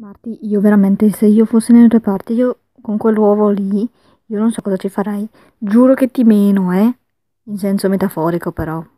Marti, io veramente, se io fossi nel reparto, io con quell'uovo lì, io non so cosa ci farei. Giuro che ti meno, eh? In senso metaforico, però.